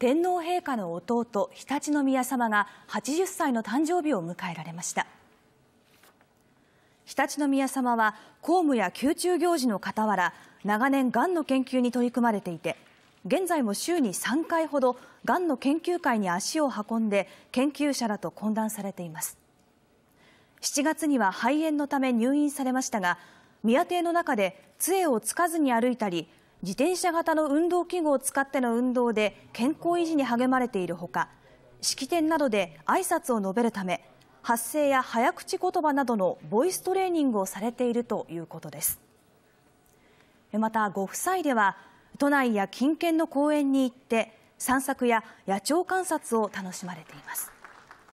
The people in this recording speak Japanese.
天皇陛下の弟常陸宮さまが80歳の誕生日を迎えられました常陸宮さまは公務や宮中行事の傍ら長年がんの研究に取り組まれていて現在も週に3回ほどがんの研究会に足を運んで研究者らと懇談されています7月には肺炎のため入院されましたが宮邸の中で杖をつかずに歩いたり自転車型の運動器具を使っての運動で健康維持に励まれているほか式典などで挨拶を述べるため発声や早口言葉などのボイストレーニングをされているということですまたご夫妻では都内や近県の公園に行って散策や野鳥観察を楽しまれています